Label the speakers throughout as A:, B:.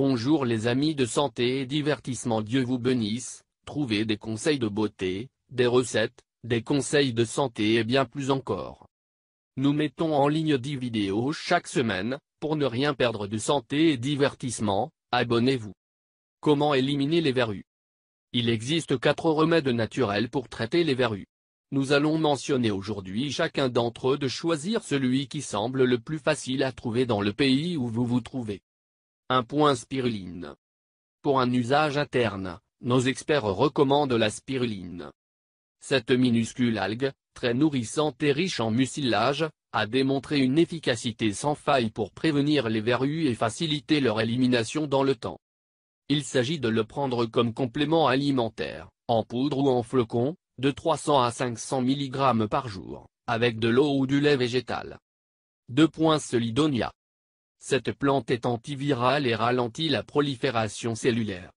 A: Bonjour les amis de santé et divertissement Dieu vous bénisse, trouvez des conseils de beauté, des recettes, des conseils de santé et bien plus encore. Nous mettons en ligne 10 vidéos chaque semaine, pour ne rien perdre de santé et divertissement, abonnez-vous. Comment éliminer les verrues Il existe 4 remèdes naturels pour traiter les verrues. Nous allons mentionner aujourd'hui chacun d'entre eux de choisir celui qui semble le plus facile à trouver dans le pays où vous vous trouvez. 1. Spiruline. Pour un usage interne, nos experts recommandent la spiruline. Cette minuscule algue, très nourrissante et riche en mucilage, a démontré une efficacité sans faille pour prévenir les verrues et faciliter leur élimination dans le temps. Il s'agit de le prendre comme complément alimentaire, en poudre ou en flocon, de 300 à 500 mg par jour, avec de l'eau ou du lait végétal. 2. Solidonia. Cette plante est antivirale et ralentit la prolifération cellulaire.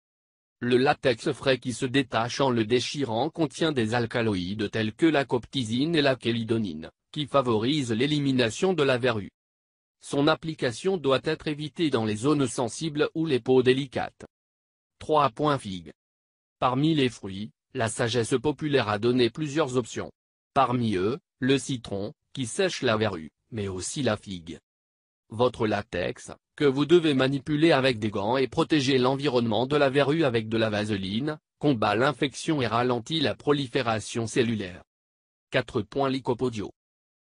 A: Le latex frais qui se détache en le déchirant contient des alcaloïdes tels que la coptisine et la chélidonine, qui favorisent l'élimination de la verrue. Son application doit être évitée dans les zones sensibles ou les peaux délicates. 3. Figue. Parmi les fruits, la sagesse populaire a donné plusieurs options. Parmi eux, le citron, qui sèche la verrue, mais aussi la figue, votre latex, que vous devez manipuler avec des gants et protéger l'environnement de la verrue avec de la vaseline, combat l'infection et ralentit la prolifération cellulaire. 4. Lycopodio.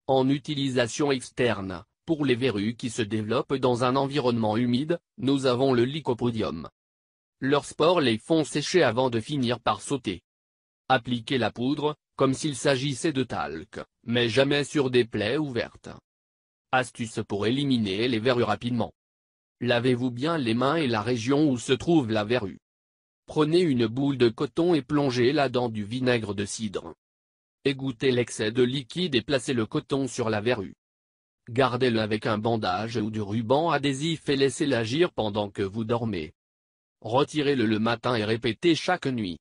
A: En utilisation externe, pour les verrues qui se développent dans un environnement humide, nous avons le lycopodium. Leurs spores les font sécher avant de finir par sauter. Appliquez la poudre, comme s'il s'agissait de talc, mais jamais sur des plaies ouvertes. Astuce pour éliminer les verrues rapidement. Lavez-vous bien les mains et la région où se trouve la verrue. Prenez une boule de coton et plongez-la dans du vinaigre de cidre. Égouttez l'excès de liquide et placez le coton sur la verrue. Gardez-le avec un bandage ou du ruban adhésif et laissez-le agir pendant que vous dormez. Retirez-le le matin et répétez chaque nuit.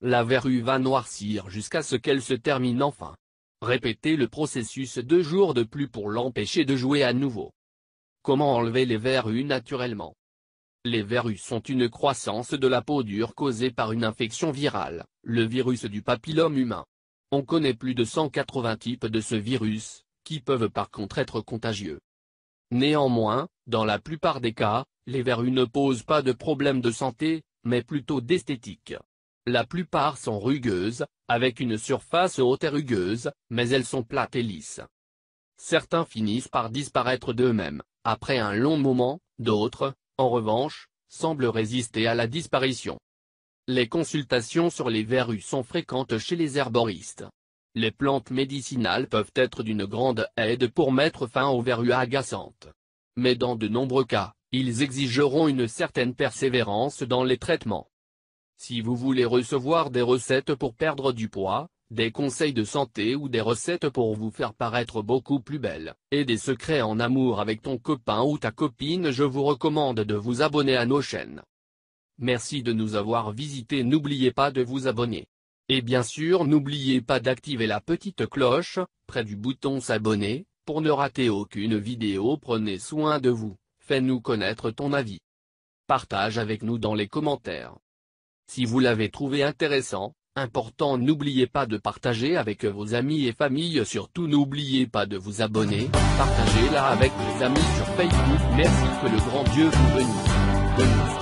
A: La verrue va noircir jusqu'à ce qu'elle se termine enfin. Répétez le processus deux jours de plus pour l'empêcher de jouer à nouveau. Comment enlever les verrues naturellement Les verrues sont une croissance de la peau dure causée par une infection virale, le virus du papillome humain. On connaît plus de 180 types de ce virus, qui peuvent par contre être contagieux. Néanmoins, dans la plupart des cas, les verrues ne posent pas de problème de santé, mais plutôt d'esthétique. La plupart sont rugueuses, avec une surface haute et rugueuse, mais elles sont plates et lisses. Certains finissent par disparaître d'eux-mêmes, après un long moment, d'autres, en revanche, semblent résister à la disparition. Les consultations sur les verrues sont fréquentes chez les herboristes. Les plantes médicinales peuvent être d'une grande aide pour mettre fin aux verrues agaçantes. Mais dans de nombreux cas, ils exigeront une certaine persévérance dans les traitements. Si vous voulez recevoir des recettes pour perdre du poids, des conseils de santé ou des recettes pour vous faire paraître beaucoup plus belle, et des secrets en amour avec ton copain ou ta copine je vous recommande de vous abonner à nos chaînes. Merci de nous avoir visités n'oubliez pas de vous abonner. Et bien sûr n'oubliez pas d'activer la petite cloche, près du bouton s'abonner, pour ne rater aucune vidéo prenez soin de vous, fais-nous connaître ton avis. Partage avec nous dans les commentaires. Si vous l'avez trouvé intéressant, important n'oubliez pas de partager avec vos amis et famille surtout n'oubliez pas de vous abonner, partagez-la avec vos amis sur Facebook merci que le grand Dieu vous bénisse.